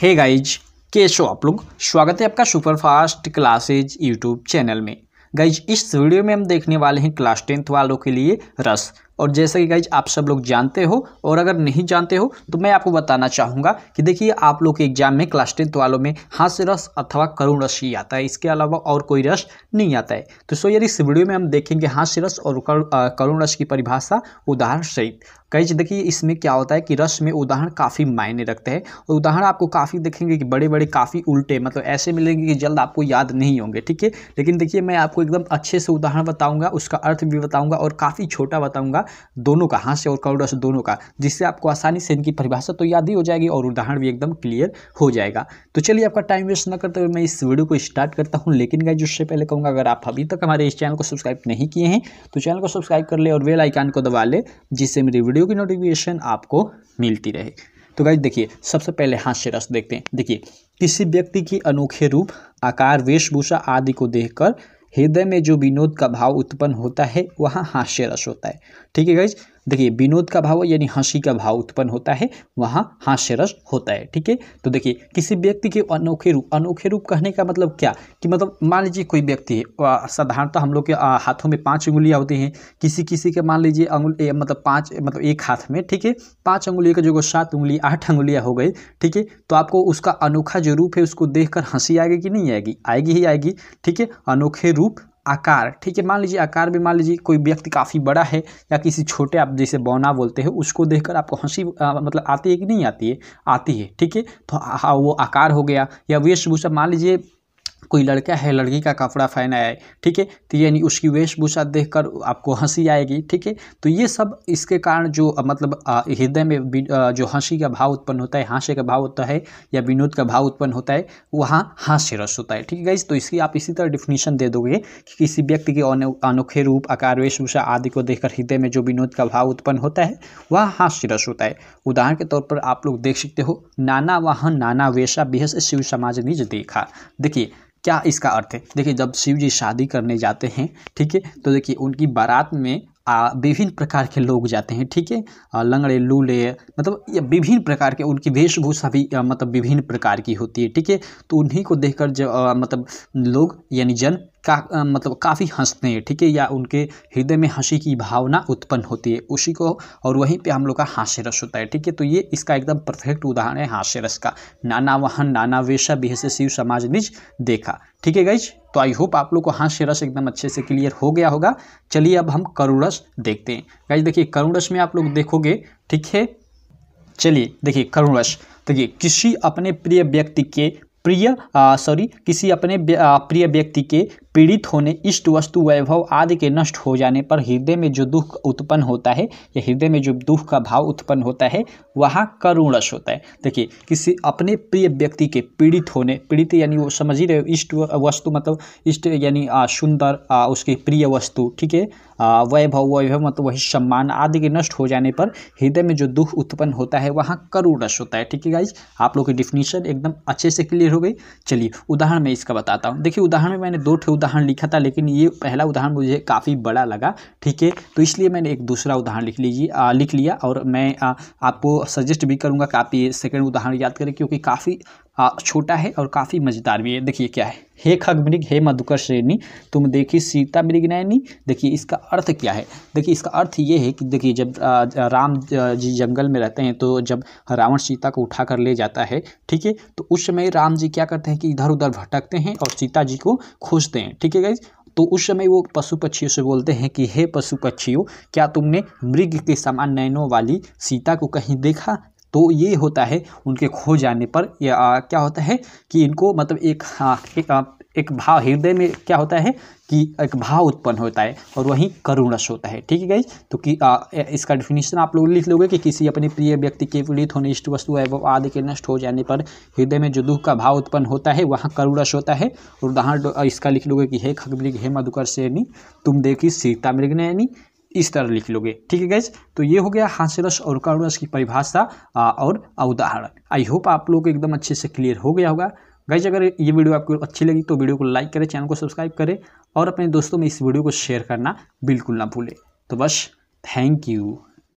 hey guys कैसे हो आप लोग स्वागत है आपका सुपरफास्ट क्लासेज यूट्यूब चैनल में गाइज इस वीडियो में हम देखने वाले हैं क्लास टेंथ वालों के लिए रस और जैसा कि गाइज आप सब लोग जानते हो और अगर नहीं जानते हो तो मैं आपको बताना चाहूँगा कि देखिए आप लोग के एग्जाम में क्लास टेंथ वालों में हास्य रस अथवा करुण रस ही आता है इसके अलावा और कोई रस नहीं आता है तो सो यदि इस वीडियो में हम देखेंगे हास्य रस और करुण रस की परिभाषा उदाहरण सहित कई देखिए इसमें क्या होता है कि रस में उदाहरण काफ़ी मायने रखते हैं और उदाहरण आपको काफ़ी देखेंगे कि बड़े बड़े काफ़ी उल्टे मतलब ऐसे मिलेंगे कि जल्द आपको याद नहीं होंगे ठीक है लेकिन देखिए मैं आपको एकदम अच्छे से उदाहरण बताऊंगा उसका अर्थ भी बताऊंगा और काफ़ी छोटा बताऊंगा दोनों का हास्य और करोड़स दोनों का जिससे आपको आसानी से इनकी परिभाषा तो याद ही हो जाएगी और उदाहरण भी एकदम क्लियर हो जाएगा तो चलिए आपका टाइम वेस्ट न करते हुए मैं इस वीडियो को स्टार्ट करता हूँ लेकिन गाइज उससे पहले कहूँगा अगर आप अभी तक हमारे इस चैनल को सब्सक्राइब नहीं किए हैं तो चैनल को सब्सक्राइब कर ले और वेल आइकान को दबा ले जिससे मेरी वीडियो की नोटिफिकेशन आपको मिलती रहे तो गाइज देखिए सबसे पहले हास्य रस देखते हैं देखिए किसी व्यक्ति की अनोखे रूप आकार वेशभूषा आदि को देखकर हृदय में जो विनोद का भाव उत्पन्न होता है वहाँ हास्य रस होता है ठीक है गाइज देखिए विनोद का भाव यानी हंसी का भाव उत्पन्न होता है वहाँ हास्यरस होता है ठीक है तो देखिए किसी व्यक्ति के अनोखे रूप अनोखे रूप कहने का मतलब क्या कि मतलब मान लीजिए कोई व्यक्ति है साधारणतः हम लोग के हाथों में पाँच उंगलियाँ होती हैं किसी किसी के मान लीजिए अंगुल मतलब पाँच मतलब एक हाथ में ठीक है पाँच उंगुलियों का जो सात उंगली आठ उंगलियाँ हो गई ठीक है तो आपको उसका अनोखा जो रूप है उसको देख हंसी आएगी कि नहीं आएगी आएगी ही आएगी ठीक है अनोखे रूप आकार ठीक है मान लीजिए आकार भी मान लीजिए कोई व्यक्ति काफ़ी बड़ा है या किसी छोटे आप जैसे बौना बोलते हैं उसको देखकर आपको हंसी मतलब आती है कि नहीं आती है आती है ठीक है तो हाँ वो आकार हो गया या वेशभूषा मान लीजिए कोई लड़का है लड़की का कपड़ा फहनाया है ठीक है तो यानी उसकी वेशभूषा देखकर आपको हंसी आएगी ठीक है तो ये सब इसके कारण जो मतलब हृदय में जो हंसी का भाव उत्पन्न होता है हास्य का भाव होता है या विनोद का भाव उत्पन्न होता है वहाँ हास्य रस होता है ठीक है गाइज तो इसकी आप इसी तरह डिफिनीशन दे दोगे कि किसी व्यक्ति के अनोखे रूप आकार वेशभूषा आदि को देखकर हृदय में जो विनोद का भाव उत्पन्न होता है वह हास्य रस होता है उदाहरण के तौर पर आप लोग देख सकते हो नाना वाहन नाना वेशा बेहस शिव समाज निज देखा देखिए क्या इसका अर्थ है देखिए जब शिव जी शादी करने जाते हैं ठीक है तो देखिए उनकी बारात में विभिन्न प्रकार के लोग जाते हैं ठीक है लंगड़े लूले मतलब ये विभिन्न प्रकार के उनकी वेशभूषा भी मतलब विभिन्न प्रकार की होती है ठीक है तो उन्हीं को देखकर जो मतलब लोग यानी जन का मतलब काफ़ी हंसते हैं ठीक है या उनके हृदय में हंसी की भावना उत्पन्न होती है उसी को और वहीं पे हम लोग का हास्य रस होता है ठीक है तो ये इसका एकदम परफेक्ट उदाहरण है हास्य रस का नाना वाहन नाना वेशा बिहसे शिव समाज निज देखा ठीक है गई तो आई होप आप लोग को हास्य रस एकदम अच्छे से क्लियर हो गया होगा चलिए अब हम करुण रस देखते हैं गाइज देखिए करुण रस में आप लोग देखोगे ठीक है चलिए देखिए करुण रस देखिए किसी अपने प्रिय व्यक्ति के प्रिय सॉरी किसी अपने प्रिय व्यक्ति के पीड़ित होने इष्ट वस्तु वैभव आदि के नष्ट हो जाने पर हृदय में जो दुख उत्पन्न होता है या हृदय में जो दुख का भाव उत्पन्न होता है वहाँ करुणस होता है देखिए किसी अपने प्रिय व्यक्ति के पीड़ित होने पीड़ित यानी वो समझ ही रहे इष्ट वस्तु मतलब इष्ट यानी सुंदर उसके प्रिय वस्तु ठीक है वैभव वैभव मतलब वही सम्मान आदि के नष्ट हो जाने पर हृदय में जो दुख उत्पन्न होता है वहाँ करुणस होता है ठीक है गाइज आप लोग की डिफिनीशन एकदम अच्छे से क्लियर हो गई चलिए उदाहरण मैं इसका बताता हूँ देखिए उदाहरण में मैंने दो ठे उदाहरण उदाहरण लिखा था लेकिन ये पहला उदाहरण मुझे काफ़ी बड़ा लगा ठीक है तो इसलिए मैंने एक दूसरा उदाहरण लिख लीजिए लिख लिया और मैं आ, आपको सजेस्ट भी करूँगा कि आप ये सेकेंड उदाहरण याद करें क्योंकि काफ़ी हाँ, छोटा है और काफ़ी मज़ेदार भी है देखिए क्या है हे खग मृग हे मधुकर श्रेणी तुम देखिए सीता मृग नैनी देखिए इसका अर्थ क्या है देखिए इसका अर्थ ये है कि देखिए जब राम जी जंगल में रहते हैं तो जब रावण सीता को उठा कर ले जाता है ठीक है तो उस समय राम जी क्या करते हैं कि इधर उधर भटकते हैं और सीता जी को खोजते हैं ठीक है गाइज तो उस समय वो पशु पक्षियों से बोलते हैं कि हे पशु पक्षियों क्या तुमने मृग के समान नैनों वाली सीता को कहीं देखा तो ये होता है उनके खो जाने पर या क्या होता है कि इनको मतलब एक आ, हाँ, एक, आ, एक भाव हृदय में क्या होता है कि एक भाव उत्पन्न होता है और वहीं करुणस होता है ठीक है गाइज तो कि आ, इसका डिफिनेशन आप लोग लिख लोगे कि किसी अपने प्रिय व्यक्ति के पीड़ित होने इष्ट वस्तु एवं आदि के नष्ट हो जाने पर हृदय में जो दुख का भाव उत्पन्न होता है वहाँ करुणस होता है और उदाहरण इसका लिख लोगे कि हे खगमृग हे मधुकर सेनी तुम देखी सीता मृग नैनी इस तरह लिख लोगे ठीक है गैस तो ये हो गया हास्यरस और करुणरस की परिभाषा और उदाहरण आई होप आप लोग एकदम अच्छे से क्लियर हो गया होगा गाइज अगर ये वीडियो आपको अच्छी लगी तो वीडियो को लाइक करें चैनल को सब्सक्राइब करें और अपने दोस्तों में इस वीडियो को शेयर करना बिल्कुल ना भूलें तो बस थैंक यू